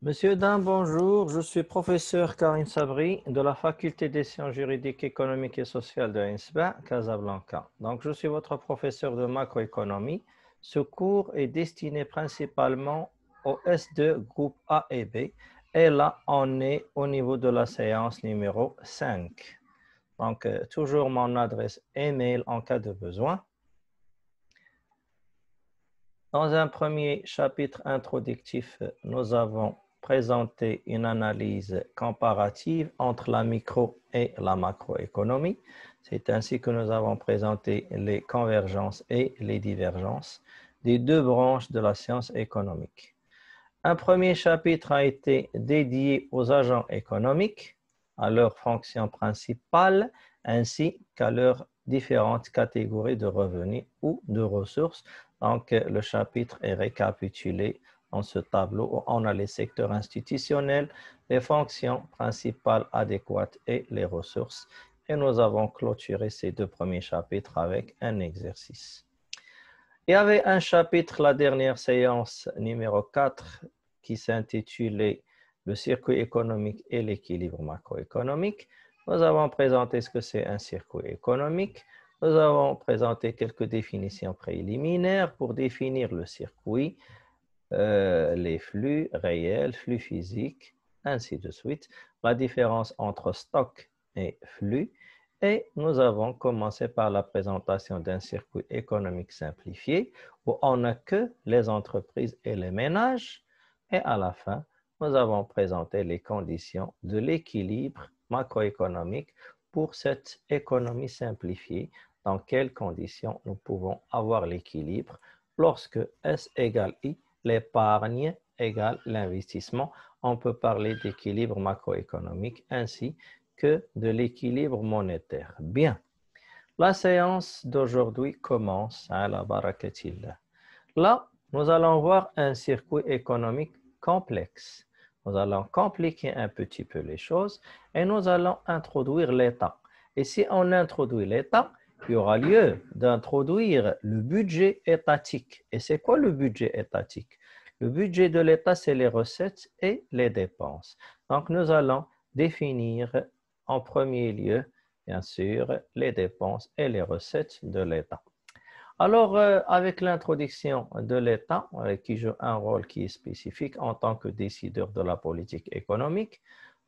Monsieur Dun, bonjour. Je suis professeur Karine Sabri de la Faculté des sciences juridiques, économiques et sociales de Insba, Casablanca. Donc, je suis votre professeur de macroéconomie. Ce cours est destiné principalement au S2, groupe A et B. Et là, on est au niveau de la séance numéro 5. Donc, euh, toujours mon adresse email en cas de besoin. Dans un premier chapitre introductif, euh, nous avons présenter une analyse comparative entre la micro et la macroéconomie. C'est ainsi que nous avons présenté les convergences et les divergences des deux branches de la science économique. Un premier chapitre a été dédié aux agents économiques, à leurs fonctions principales, ainsi qu'à leurs différentes catégories de revenus ou de ressources. Donc, le chapitre est récapitulé en ce tableau, on a les secteurs institutionnels, les fonctions principales adéquates et les ressources. Et nous avons clôturé ces deux premiers chapitres avec un exercice. Il y avait un chapitre, la dernière séance numéro 4, qui s'intitulait Le circuit économique et l'équilibre macroéconomique. Nous avons présenté ce que c'est un circuit économique. Nous avons présenté quelques définitions préliminaires pour définir le circuit. Euh, les flux réels, flux physiques, ainsi de suite, la différence entre stock et flux. Et nous avons commencé par la présentation d'un circuit économique simplifié où on n'a que les entreprises et les ménages. Et à la fin, nous avons présenté les conditions de l'équilibre macroéconomique pour cette économie simplifiée, dans quelles conditions nous pouvons avoir l'équilibre lorsque S égale I l'épargne égale l'investissement. On peut parler d'équilibre macroéconomique ainsi que de l'équilibre monétaire. Bien. La séance d'aujourd'hui commence à la tilda. Là, nous allons voir un circuit économique complexe. Nous allons compliquer un petit peu les choses et nous allons introduire l'État. Et si on introduit l'État, il y aura lieu d'introduire le budget étatique. Et c'est quoi le budget étatique Le budget de l'État, c'est les recettes et les dépenses. Donc, nous allons définir en premier lieu, bien sûr, les dépenses et les recettes de l'État. Alors, euh, avec l'introduction de l'État, euh, qui joue un rôle qui est spécifique en tant que décideur de la politique économique,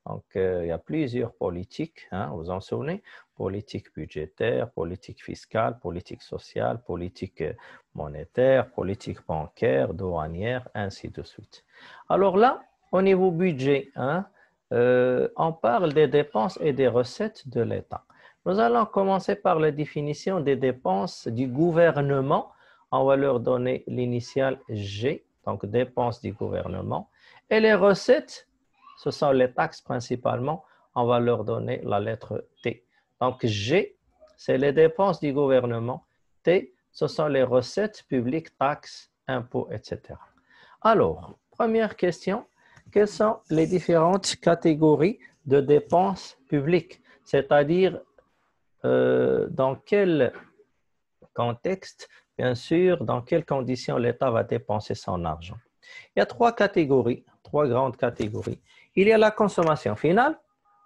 donc, euh, il y a plusieurs politiques, vous hein, vous en souvenez, politique budgétaire, politique fiscale, politique sociale, politique euh, monétaire, politique bancaire, douanière, ainsi de suite. Alors là, au niveau budget, hein, euh, on parle des dépenses et des recettes de l'État. Nous allons commencer par la définition des dépenses du gouvernement. On va leur donner l'initiale G, donc dépenses du gouvernement, et les recettes ce sont les taxes principalement, on va leur donner la lettre T. Donc G, c'est les dépenses du gouvernement. T, ce sont les recettes publiques, taxes, impôts, etc. Alors, première question, quelles sont les différentes catégories de dépenses publiques? C'est-à-dire, euh, dans quel contexte, bien sûr, dans quelles conditions l'État va dépenser son argent? Il y a trois catégories, trois grandes catégories. Il y a la consommation finale,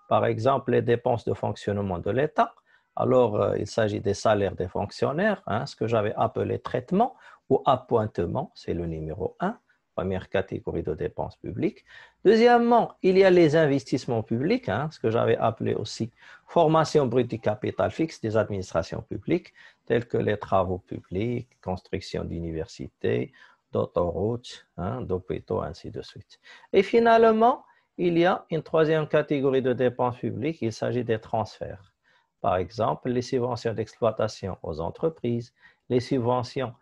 par exemple les dépenses de fonctionnement de l'État. Alors, euh, il s'agit des salaires des fonctionnaires, hein, ce que j'avais appelé traitement ou appointement, c'est le numéro 1, première catégorie de dépenses publiques. Deuxièmement, il y a les investissements publics, hein, ce que j'avais appelé aussi formation brute du capital fixe des administrations publiques, telles que les travaux publics, construction d'universités, d'autoroutes, hein, d'hôpitaux, ainsi de suite. Et finalement, il y a une troisième catégorie de dépenses publiques, il s'agit des transferts. Par exemple, les subventions d'exploitation aux entreprises, les subventions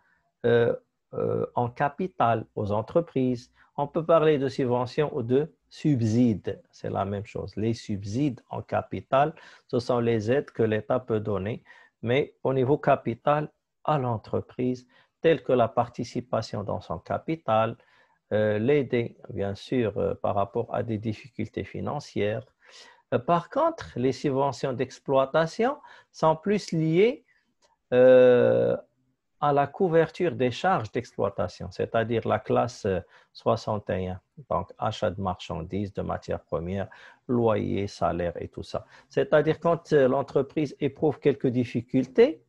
euh, euh, en capital aux entreprises. On peut parler de subventions ou de subsides, c'est la même chose. Les subsides en capital, ce sont les aides que l'État peut donner, mais au niveau capital à l'entreprise, telle que la participation dans son capital, euh, l'aider, bien sûr, euh, par rapport à des difficultés financières. Euh, par contre, les subventions d'exploitation sont plus liées à la couverture des charges d'exploitation, c'est-à-dire la classe 61, donc achat de marchandises, de matières premières, loyer, salaires et tout ça. C'est-à-dire quand l'entreprise éprouve quelques difficultés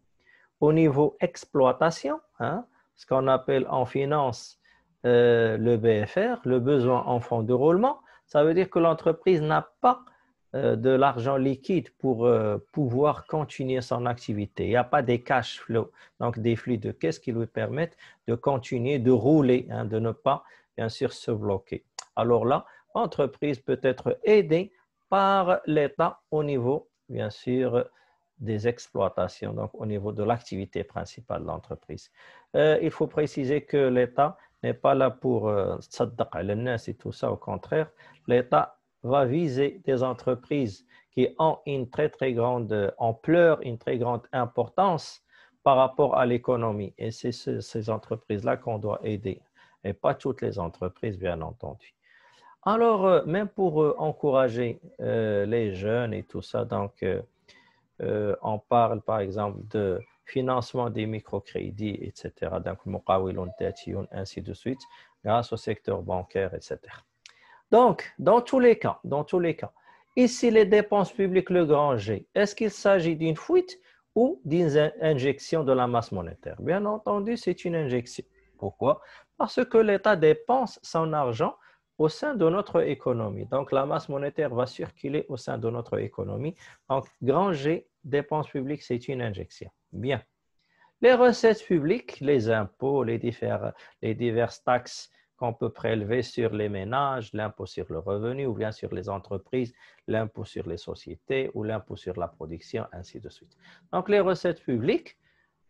au niveau exploitation, hein, ce qu'on appelle en finance euh, le BFR, le besoin en fonds de roulement, ça veut dire que l'entreprise n'a pas euh, de l'argent liquide pour euh, pouvoir continuer son activité. Il n'y a pas des cash flows, donc des flux de caisse qui lui permettent de continuer, de rouler, hein, de ne pas, bien sûr, se bloquer. Alors là, l'entreprise peut être aidée par l'État au niveau, bien sûr, des exploitations, donc au niveau de l'activité principale de l'entreprise. il faut préciser que l'État n'est pas là pour à euh, et tout ça, au contraire. L'État va viser des entreprises qui ont une très, très grande euh, ampleur, une très grande importance par rapport à l'économie. Et c'est ces entreprises-là qu'on doit aider, et pas toutes les entreprises, bien entendu. Alors, euh, même pour encourager les jeunes et tout ça, donc, on parle par exemple de financement des microcrédits, etc. Donc, ainsi de suite, grâce au secteur bancaire, etc. Donc, dans tous les cas, dans tous les cas, ici les dépenses publiques, le grand G, est-ce qu'il s'agit d'une fuite ou d'une injection de la masse monétaire Bien entendu, c'est une injection. Pourquoi Parce que l'État dépense son argent au sein de notre économie. Donc, la masse monétaire va circuler au sein de notre économie. Donc, grand G, dépenses publiques, c'est une injection. Bien. Les recettes publiques, les impôts, les, les diverses taxes qu'on peut prélever sur les ménages, l'impôt sur le revenu ou bien sur les entreprises, l'impôt sur les sociétés ou l'impôt sur la production, ainsi de suite. Donc, les recettes publiques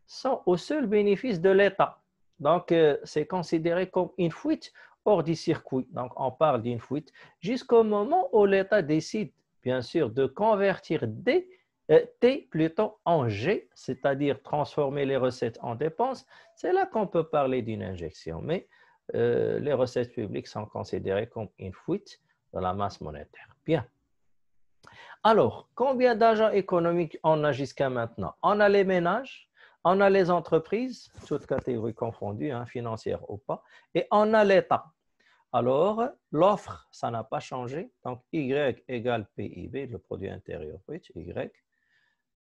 sont au seul bénéfice de l'État. Donc, euh, c'est considéré comme une fuite hors du circuit, donc on parle d'une fuite, jusqu'au moment où l'État décide, bien sûr, de convertir D, euh, T plutôt en G, c'est-à-dire transformer les recettes en dépenses, c'est là qu'on peut parler d'une injection. Mais euh, les recettes publiques sont considérées comme une fuite dans la masse monétaire. Bien. Alors, combien d'agents économiques on a jusqu'à maintenant On a les ménages, on a les entreprises, toutes catégories confondues, hein, financières ou pas, et on a l'État. Alors, l'offre, ça n'a pas changé. Donc, Y égale PIB, le produit intérieur brut, Y.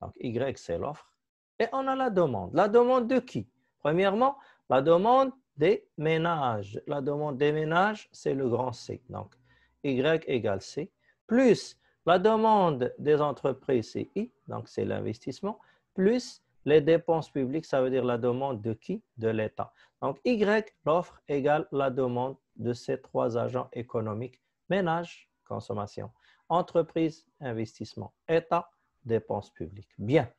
Donc, Y, c'est l'offre. Et on a la demande. La demande de qui Premièrement, la demande des ménages. La demande des ménages, c'est le grand C. Donc, Y égale C. Plus la demande des entreprises, c'est I. Donc, c'est l'investissement. Plus les dépenses publiques, ça veut dire la demande de qui De l'État. Donc, Y, l'offre, égale la demande de ces trois agents économiques, ménage, consommation, entreprise, investissement, État, dépenses publiques. Bien.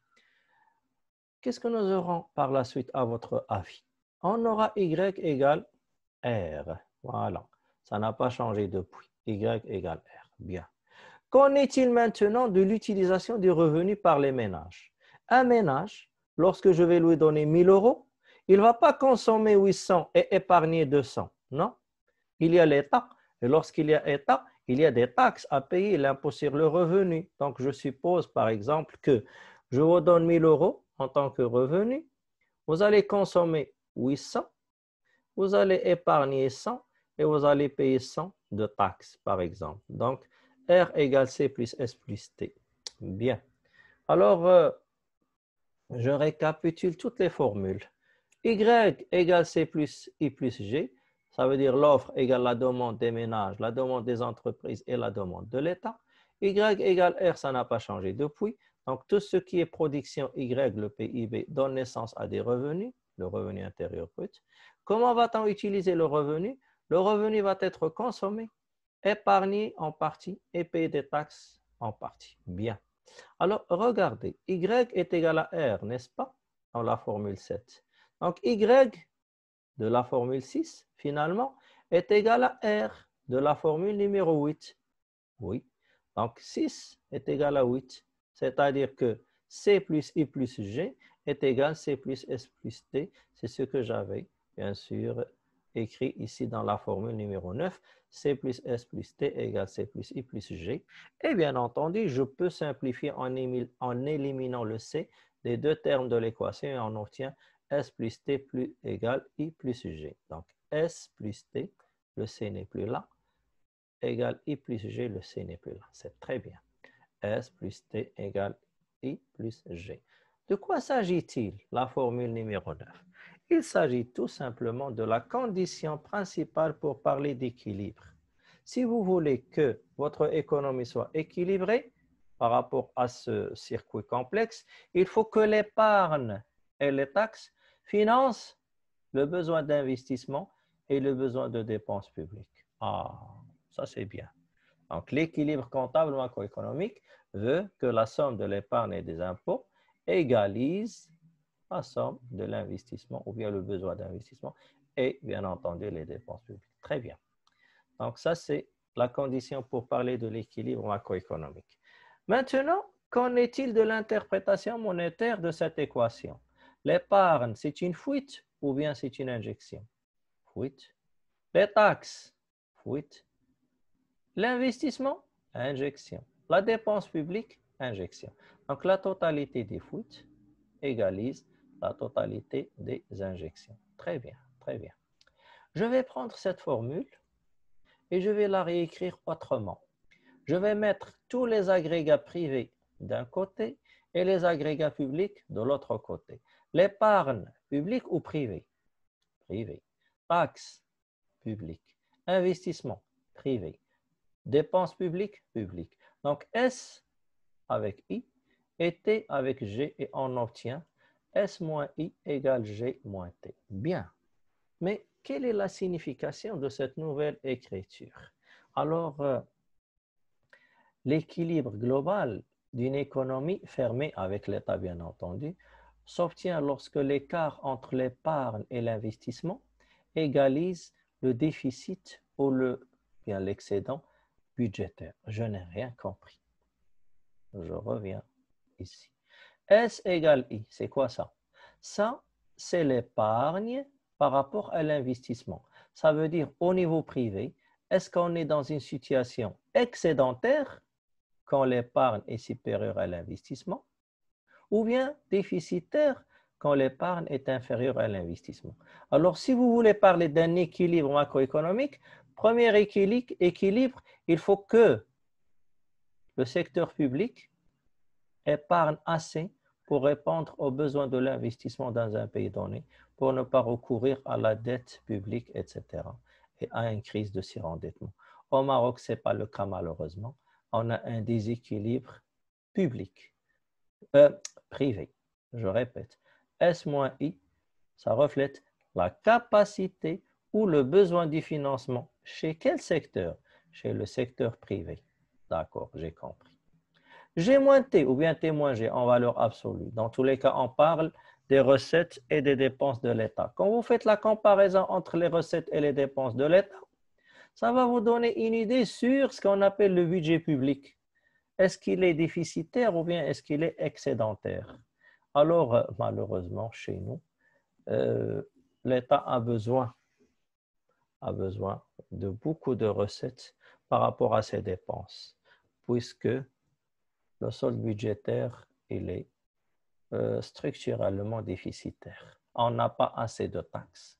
Qu'est-ce que nous aurons par la suite à votre avis On aura Y égale R. Voilà. Ça n'a pas changé depuis. Y égale R. Bien. Qu'en est-il maintenant de l'utilisation du revenu par les ménages Un ménage, lorsque je vais lui donner 1000 euros, il ne va pas consommer 800 et épargner 200. Non il y a l'État. Et lorsqu'il y a État, il y a des taxes à payer, l'impôt sur le revenu. Donc, je suppose, par exemple, que je vous donne 1000 euros en tant que revenu. Vous allez consommer 800, vous allez épargner 100 et vous allez payer 100 de taxes, par exemple. Donc, R égale C plus S plus T. Bien. Alors, euh, je récapitule toutes les formules. Y égale C plus I plus G ça veut dire l'offre égale la demande des ménages, la demande des entreprises et la demande de l'État. Y égale R, ça n'a pas changé depuis. Donc, tout ce qui est production Y, le PIB, donne naissance à des revenus, le revenu intérieur brut. Comment va-t-on utiliser le revenu Le revenu va être consommé, épargné en partie et payé des taxes en partie. Bien. Alors, regardez, Y est égal à R, n'est-ce pas Dans la formule 7. Donc, Y de la formule 6, finalement, est égal à R de la formule numéro 8. Oui, donc 6 est égal à 8, c'est-à-dire que C plus I plus G est égal à C plus S plus T. C'est ce que j'avais, bien sûr, écrit ici dans la formule numéro 9. C plus S plus T égale C plus I plus G. Et bien entendu, je peux simplifier en, éliminant le C des deux termes de l'équation et on obtient S plus T plus égale I plus G. Donc, S plus T, le C n'est plus là, égale I plus G, le C n'est plus là. C'est très bien. S plus T égale I plus G. De quoi s'agit-il, la formule numéro 9 Il s'agit tout simplement de la condition principale pour parler d'équilibre. Si vous voulez que votre économie soit équilibrée par rapport à ce circuit complexe, il faut que l'épargne et les taxes financent le besoin d'investissement et le besoin de dépenses publiques. Ah, ça c'est bien. Donc l'équilibre comptable macroéconomique veut que la somme de l'épargne et des impôts égalise la somme de l'investissement ou bien le besoin d'investissement et bien entendu les dépenses publiques. Très bien. Donc ça c'est la condition pour parler de l'équilibre macroéconomique. Maintenant, qu'en est-il de l'interprétation monétaire de cette équation L'épargne, c'est une fuite ou bien c'est une injection Fuite. Les taxes Fuite. L'investissement Injection. La dépense publique Injection. Donc la totalité des fuites égalise la totalité des injections. Très bien, très bien. Je vais prendre cette formule et je vais la réécrire autrement. Je vais mettre tous les agrégats privés d'un côté et les agrégats publics de l'autre côté. L'épargne, publique ou privée Privé. taxe public. Investissement, privé. Dépenses publiques, publiques. Donc S avec I et T avec G et on obtient S moins I égale G moins T. Bien. Mais quelle est la signification de cette nouvelle écriture Alors, euh, l'équilibre global d'une économie fermée avec l'État, bien entendu, s'obtient lorsque l'écart entre l'épargne et l'investissement égalise le déficit ou le, bien l'excédent budgétaire. Je n'ai rien compris. Je reviens ici. S égale I, c'est quoi ça Ça, c'est l'épargne par rapport à l'investissement. Ça veut dire au niveau privé, est-ce qu'on est dans une situation excédentaire quand l'épargne est supérieure à l'investissement ou bien déficitaire quand l'épargne est inférieure à l'investissement. Alors, si vous voulez parler d'un équilibre macroéconomique, premier équilibre, équilibre, il faut que le secteur public épargne assez pour répondre aux besoins de l'investissement dans un pays donné, pour ne pas recourir à la dette publique, etc., et à une crise de surendettement. Au Maroc, ce n'est pas le cas malheureusement. On a un déséquilibre public euh, privé. Je répète, S-I, ça reflète la capacité ou le besoin du financement. Chez quel secteur Chez le secteur privé. D'accord, j'ai compris. G T ou bien T G en valeur absolue. Dans tous les cas, on parle des recettes et des dépenses de l'État. Quand vous faites la comparaison entre les recettes et les dépenses de l'État, ça va vous donner une idée sur ce qu'on appelle le budget public est-ce qu'il est déficitaire ou bien est-ce qu'il est excédentaire Alors, euh, malheureusement, chez nous, euh, l'État a besoin, a besoin de beaucoup de recettes par rapport à ses dépenses, puisque le solde budgétaire, il est euh, structurellement déficitaire. On n'a pas assez de taxes.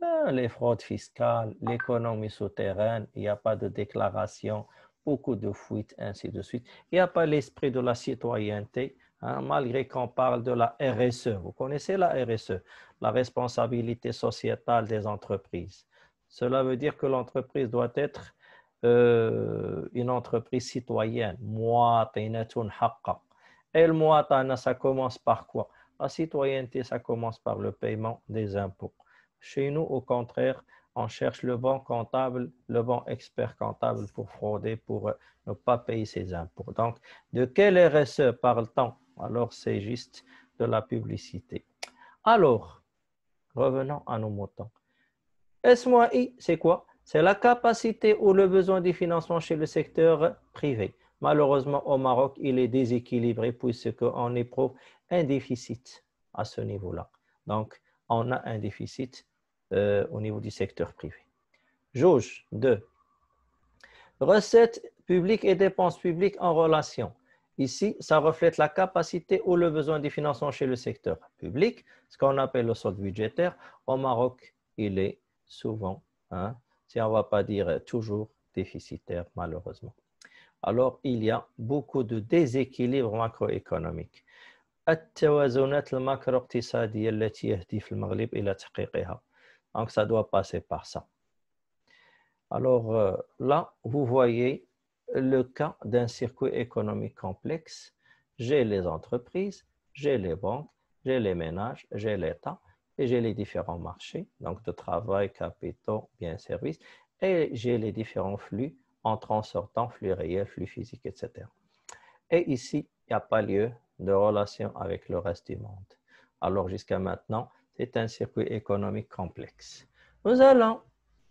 Ben, les fraudes fiscales, l'économie souterraine, il n'y a pas de déclaration beaucoup de fuites, ainsi de suite. Il n'y a pas l'esprit de la citoyenneté, hein, malgré qu'on parle de la RSE. Vous connaissez la RSE, la responsabilité sociétale des entreprises. Cela veut dire que l'entreprise doit être euh, une entreprise citoyenne. ça commence par quoi La citoyenneté, ça commence par le paiement des impôts. Chez nous, au contraire, on cherche le bon comptable, le bon expert comptable pour frauder, pour euh, ne pas payer ses impôts. Donc, de quel RSE parle-t-on Alors, c'est juste de la publicité. Alors, revenons à nos moutons. S-I, c'est quoi C'est la capacité ou le besoin de financement chez le secteur privé. Malheureusement, au Maroc, il est déséquilibré puisqu'on éprouve un déficit à ce niveau-là. Donc, on a un déficit euh, au niveau du secteur privé. Jauge 2. Recettes publiques et dépenses publiques en relation. Ici, ça reflète la capacité ou le besoin des financements chez le secteur public, ce qu'on appelle le solde budgétaire. Au Maroc, il est souvent, hein, si on ne va pas dire toujours, déficitaire, malheureusement. Alors, il y a beaucoup de déséquilibres macroéconomiques. التوازنات التي يهدف المغرب إلى تحقيقها donc, ça doit passer par ça. Alors euh, là, vous voyez le cas d'un circuit économique complexe. J'ai les entreprises, j'ai les banques, j'ai les ménages, j'ai l'État et j'ai les différents marchés, donc de travail, capitaux, biens, services, et j'ai les différents flux, entrant, sortant, flux réels, flux physique, etc. Et ici, il n'y a pas lieu de relation avec le reste du monde. Alors jusqu'à maintenant, est un circuit économique complexe. Nous allons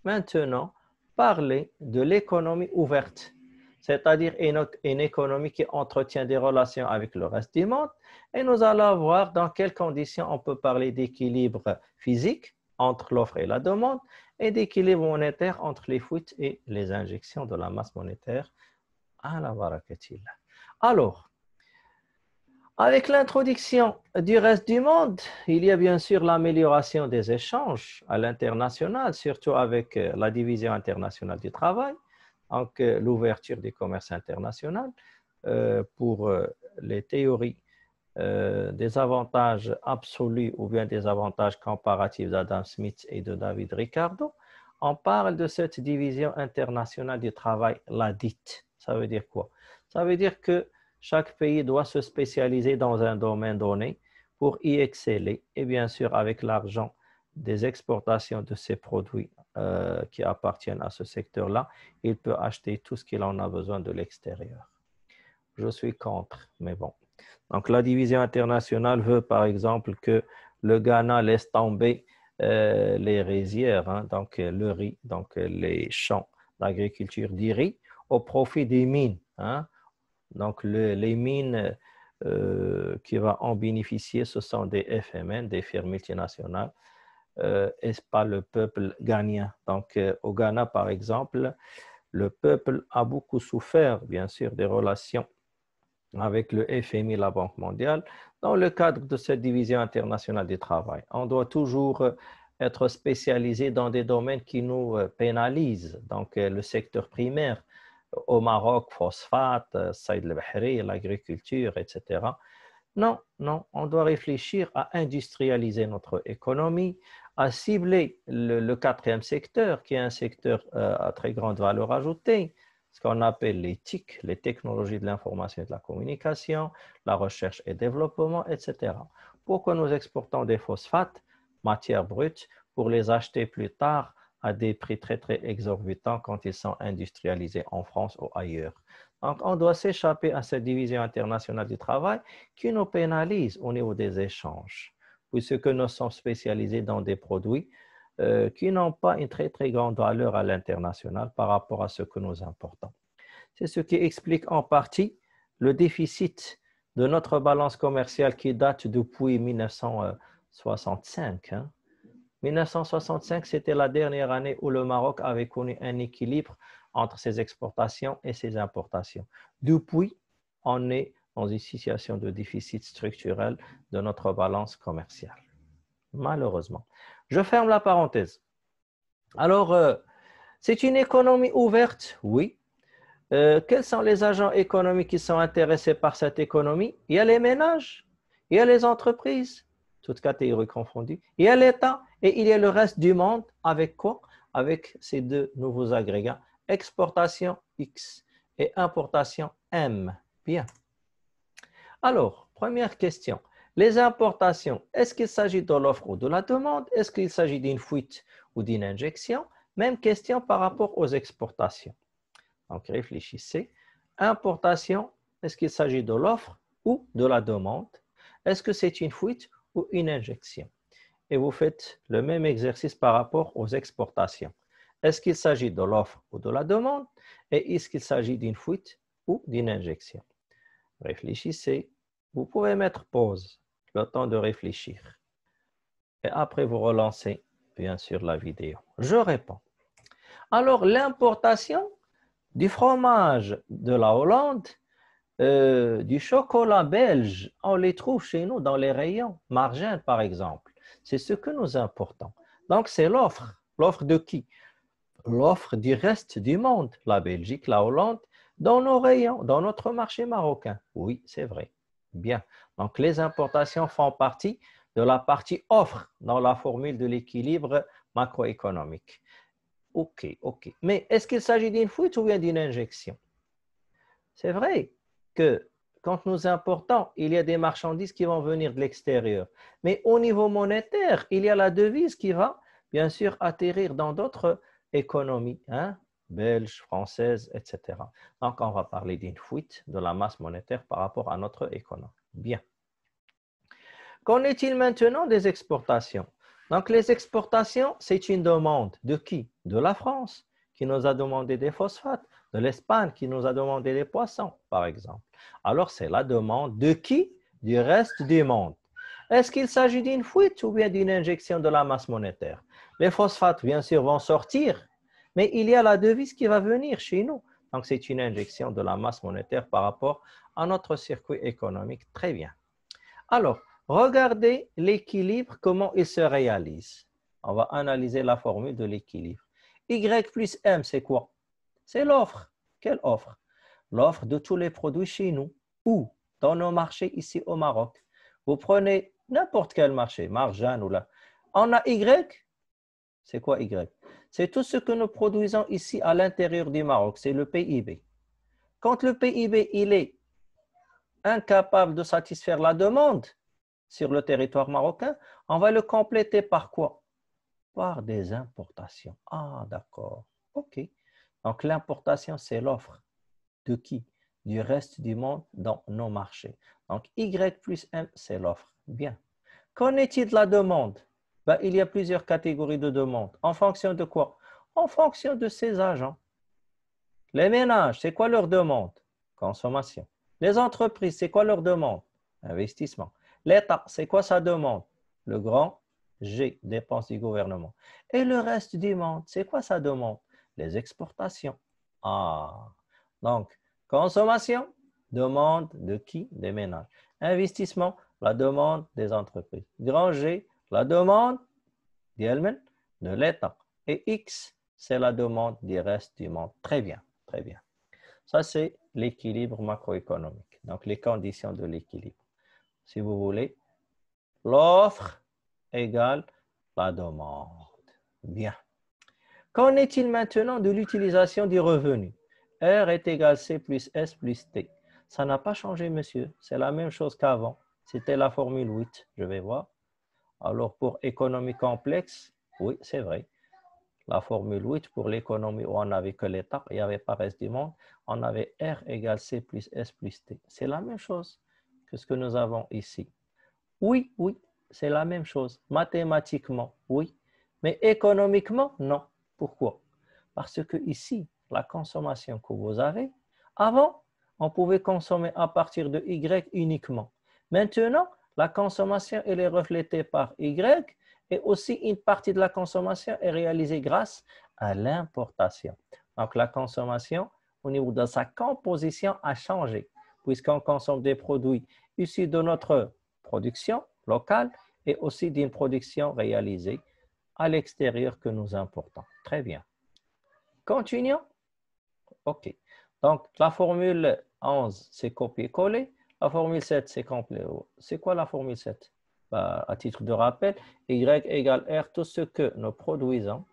maintenant parler de l'économie ouverte, c'est-à-dire une, économie qui entretient des relations avec le reste du monde. Et nous allons voir dans quelles conditions on peut parler d'équilibre physique entre l'offre et la demande et d'équilibre monétaire entre les fuites et les injections de la masse monétaire à la il Alors, avec l'introduction du reste du monde, il y a bien sûr l'amélioration des échanges à l'international, surtout avec euh, la division internationale du travail, donc euh, l'ouverture du commerce international euh, pour les théories des avantages absolus ou bien des avantages comparatifs d'Adam Smith et de David Ricardo. On parle de cette division internationale du travail, la dite. Ça veut dire quoi Ça veut dire que chaque pays doit se spécialiser dans un domaine donné pour y exceller et bien sûr avec l'argent des exportations de ces produits euh, qui appartiennent à ce secteur-là, il peut acheter tout ce qu'il en a besoin de l'extérieur. Je suis contre, mais bon. Donc la division internationale veut par exemple que le Ghana laisse tomber euh, les rizières, hein, donc euh, le riz, donc les champs d'agriculture du riz au profit des mines. Hein. Donc, les mines euh, qui vont en bénéficier, ce sont des FMN, des firmes multinationales, euh, ce pas le peuple ghanien. Donc, euh, au Ghana, par exemple, le peuple a beaucoup souffert, bien sûr, des relations avec le FMI, la Banque mondiale, dans le cadre de cette division internationale du travail. On doit toujours euh, être spécialisé dans des domaines qui nous pénalisent, donc le secteur primaire, au Maroc, phosphate, euh, saïd l'agriculture, etc. Non, non, on doit réfléchir à industrialiser notre économie, à cibler le, quatrième secteur, qui est un secteur euh, à très grande valeur ajoutée, ce qu'on appelle les TIC, les technologies de l'information et de la communication, la recherche et développement, etc. Pourquoi nous exportons des phosphates, matières brutes, pour les acheter plus tard à des prix très, très exorbitants quand ils sont industrialisés en France ou ailleurs. Donc, on doit s'échapper à cette division internationale du travail qui nous pénalise au niveau des échanges, puisque nous sommes spécialisés dans des produits euh, qui n'ont pas une très, très grande valeur à l'international par rapport à ce que nous importons. C'est ce qui explique en partie le déficit de notre balance commerciale qui date depuis 1965. 1965, c'était la dernière année où le Maroc avait connu un équilibre entre ses exportations et ses importations. Depuis, on est dans une situation de déficit structurel de notre balance commerciale. Malheureusement. Je ferme la parenthèse. Alors, euh, c'est une économie ouverte, oui. Euh, quels sont les agents économiques qui sont intéressés par cette économie Il y a les ménages, il y a les entreprises, toutes catégories confondues, il y a l'État, et il y a le reste du monde avec quoi Avec ces deux nouveaux agrégats, exportation X et importation M. Bien. Alors, première question. Les importations, est-ce qu'il s'agit de l'offre ou de la demande Est-ce qu'il s'agit d'une fuite ou d'une injection Même question par rapport aux exportations. Donc, réfléchissez. Importation, est-ce qu'il s'agit de l'offre ou de la demande Est-ce que c'est une fuite ou une injection et vous faites le même exercice par rapport aux exportations. Est-ce qu'il s'agit de l'offre ou de la demande et est-ce qu'il s'agit d'une fuite ou d'une injection Réfléchissez. Vous pouvez mettre pause, le temps de réfléchir. Et après, vous relancez, bien sûr, la vidéo. Je réponds. Alors, l'importation du fromage de la Hollande, euh, du chocolat belge, on les trouve chez nous dans les rayons, margin par exemple. C'est ce que nous importons. Donc, c'est l'offre. L'offre de qui L'offre du reste du monde, la Belgique, la Hollande, dans nos rayons, dans notre marché marocain. Oui, c'est vrai. Bien. Donc, les importations font partie de la partie offre dans la formule de l'équilibre macroéconomique. OK, OK. Mais est-ce qu'il s'agit d'une fuite ou bien d'une injection C'est vrai que quand nous importons, il y a des marchandises qui vont venir de l'extérieur. Mais au niveau monétaire, il y a la devise qui va, bien sûr, atterrir dans d'autres économies, hein, belges, françaises, etc. Donc, on va parler d'une fuite de la masse monétaire par rapport à notre économie. Bien. Qu'en est-il maintenant des exportations Donc, les exportations, c'est une demande de qui De la France, qui nous a demandé des phosphates, de l'Espagne qui nous a demandé les poissons, par exemple. Alors, c'est la demande de qui Du reste du monde. Est-ce qu'il s'agit d'une fuite ou bien d'une injection de la masse monétaire Les phosphates, bien sûr, vont sortir, mais il y a la devise qui va venir chez nous. Donc, c'est une injection de la masse monétaire par rapport à notre circuit économique. Très bien. Alors, regardez l'équilibre, comment il se réalise. On va analyser la formule de l'équilibre. Y plus M, c'est quoi c'est l'offre. Quelle offre L'offre de tous les produits chez nous ou dans nos marchés ici au Maroc. Vous prenez n'importe quel marché, Marjan ou là. On a Y. C'est quoi Y C'est tout ce que nous produisons ici à l'intérieur du Maroc. C'est le PIB. Quand le PIB, il est incapable de satisfaire la demande sur le territoire marocain, on va le compléter par quoi Par des importations. Ah, d'accord. OK. Donc l'importation, c'est l'offre. De qui Du reste du monde dans nos marchés. Donc Y plus M, c'est l'offre. Bien. Qu'en est-il de la demande ben, Il y a plusieurs catégories de demandes. En fonction de quoi En fonction de ces agents. Les ménages, c'est quoi leur demande Consommation. Les entreprises, c'est quoi leur demande Investissement. L'État, c'est quoi sa demande Le grand G, dépenses du gouvernement. Et le reste du monde, c'est quoi sa demande les exportations. Ah, donc, consommation, demande de qui Des ménages. Investissement, la demande des entreprises. Granger, la demande de l'État. Et X, c'est la demande du reste du monde. Très bien, très bien. Ça, c'est l'équilibre macroéconomique, donc les conditions de l'équilibre. Si vous voulez, l'offre égale la demande. Bien. Qu'en est-il maintenant de l'utilisation du revenu R est égal à C plus S plus T. Ça n'a pas changé, monsieur. C'est la même chose qu'avant. C'était la formule 8, je vais voir. Alors, pour économie complexe, oui, c'est vrai. La formule 8, pour l'économie où on n'avait que l'État, il n'y avait pas reste du monde, on avait R égale C plus S plus T. C'est la même chose que ce que nous avons ici. Oui, oui, c'est la même chose. Mathématiquement, oui. Mais économiquement, non. Pourquoi Parce que ici, la consommation que vous avez, avant, on pouvait consommer à partir de Y uniquement. Maintenant, la consommation est reflétée par Y et aussi une partie de la consommation est réalisée grâce à l'importation. Donc la consommation au niveau de sa composition a changé puisqu'on consomme des produits issus de notre production locale et aussi d'une production réalisée à l'extérieur que nous importons. Très bien. Continuons. OK. Donc, la formule 11, c'est copier-coller. La formule 7, c'est complet. C'est quoi la formule 7 bah, À titre de rappel, Y égale R, tout ce que nous produisons,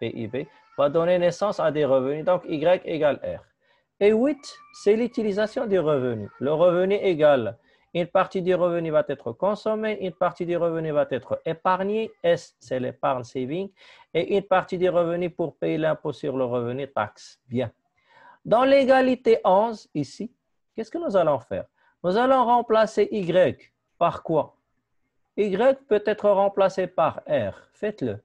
PIB, va donner naissance à des revenus. Donc, Y égale R. Et 8, c'est l'utilisation des revenus. Le revenu égale une partie du revenu va être consommée, une partie du revenu va être épargnée, S c'est l'épargne saving, et une partie du revenu pour payer l'impôt sur le revenu taxe. Bien. Dans l'égalité 11, ici, qu'est-ce que nous allons faire Nous allons remplacer Y par quoi Y peut être remplacé par R. Faites-le.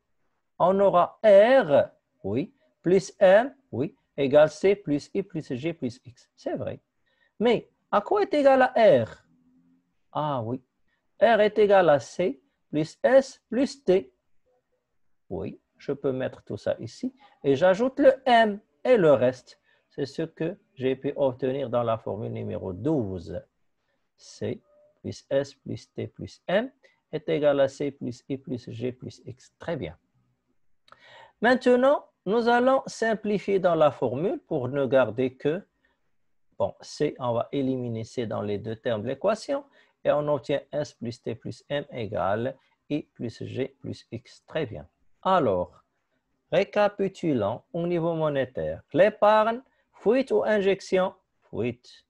On aura R, oui, plus M, oui, égale C plus I plus G plus X. C'est vrai. Mais à quoi est égal à R ah oui. R est égal à C plus S plus T. Oui, je peux mettre tout ça ici. Et j'ajoute le M et le reste. C'est ce que j'ai pu obtenir dans la formule numéro 12. C plus S plus T plus M est égal à C plus I plus G plus X. Très bien. Maintenant, nous allons simplifier dans la formule pour ne garder que, bon, C, on va éliminer C dans les deux termes de l'équation, et on obtient S plus T plus M égale I plus G plus X. Très bien. Alors, récapitulons au niveau monétaire. L'épargne, fuite ou injection, fuite.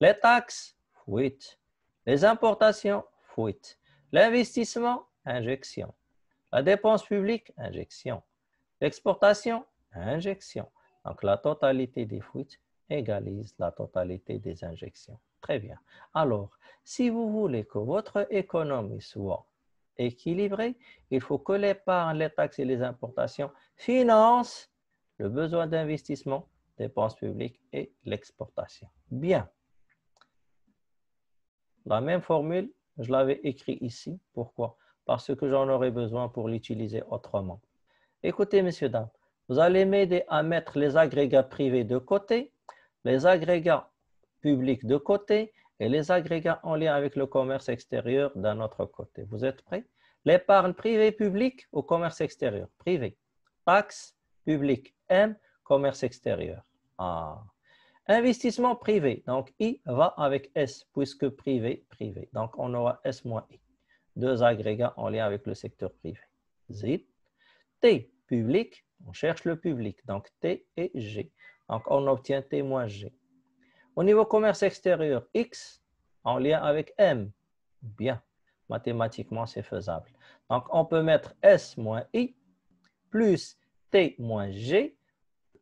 Les taxes, fuite. Les importations, fuite. L'investissement, injection. La dépense publique, injection. L'exportation, injection. Donc, la totalité des fuites égalise la totalité des injections. Très bien. Alors, si vous voulez que votre économie soit équilibrée, il faut que les parts, les taxes et les importations financent le besoin d'investissement, dépenses publiques et l'exportation. Bien. La même formule, je l'avais écrite ici. Pourquoi? Parce que j'en aurais besoin pour l'utiliser autrement. Écoutez, messieurs, dames, vous allez m'aider à mettre les agrégats privés de côté, les agrégats Public, de côté et les agrégats en lien avec le commerce extérieur d'un autre côté. Vous êtes prêts L'épargne privée publique au commerce extérieur, privé. Taxe public M, commerce extérieur. Ah. Investissement privé, donc I va avec S, puisque privé, privé. Donc on aura S moins I, deux agrégats en lien avec le secteur privé. Z. T, public, on cherche le public, donc T et G. Donc on obtient T moins G. Au niveau commerce extérieur, X en lien avec M. Bien, mathématiquement, c'est faisable. Donc, on peut mettre S moins I plus T moins G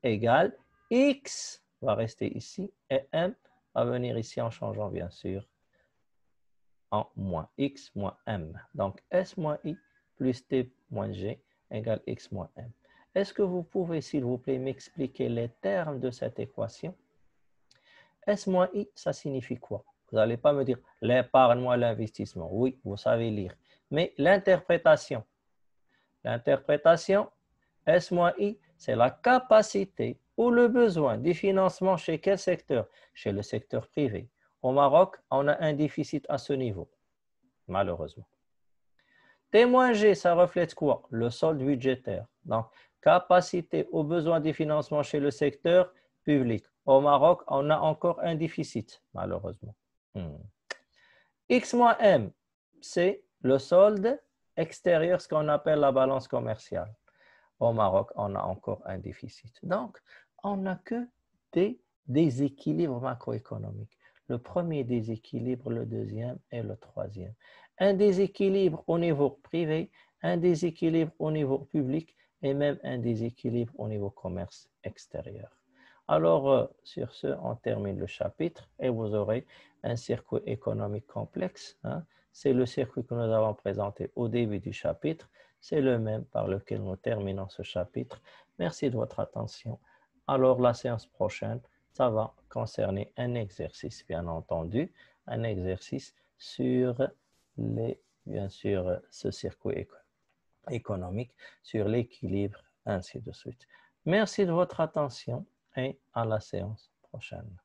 égale X va rester ici et M va venir ici en changeant, bien sûr, en moins X moins M. Donc, S moins I plus T moins G égale X moins M. Est-ce que vous pouvez, s'il vous plaît, m'expliquer les termes de cette équation S-I, ça signifie quoi Vous n'allez pas me dire l'épargne moi l'investissement. Oui, vous savez lire. Mais l'interprétation. L'interprétation, S-I, c'est la capacité ou le besoin du financement chez quel secteur Chez le secteur privé. Au Maroc, on a un déficit à ce niveau, malheureusement. Témoin G, ça reflète quoi Le solde budgétaire. Donc, capacité ou besoin du financement chez le secteur public. Au Maroc, on a encore un déficit, malheureusement. Hmm. X M, c'est le solde extérieur, ce qu'on appelle la balance commerciale. Au Maroc, on a encore un déficit. Donc, on n'a que des déséquilibres macroéconomiques. Le premier déséquilibre, le deuxième et le troisième. Un déséquilibre au niveau privé, un déséquilibre au niveau public et même un déséquilibre au niveau commerce extérieur. Alors, euh, sur ce, on termine le chapitre et vous aurez un circuit économique complexe. Hein. C'est le circuit que nous avons présenté au début du chapitre. C'est le même par lequel nous terminons ce chapitre. Merci de votre attention. Alors, la séance prochaine, ça va concerner un exercice, bien entendu, un exercice sur les, bien sûr, ce circuit économique, sur l'équilibre, ainsi de suite. Merci de votre attention et à la séance prochaine.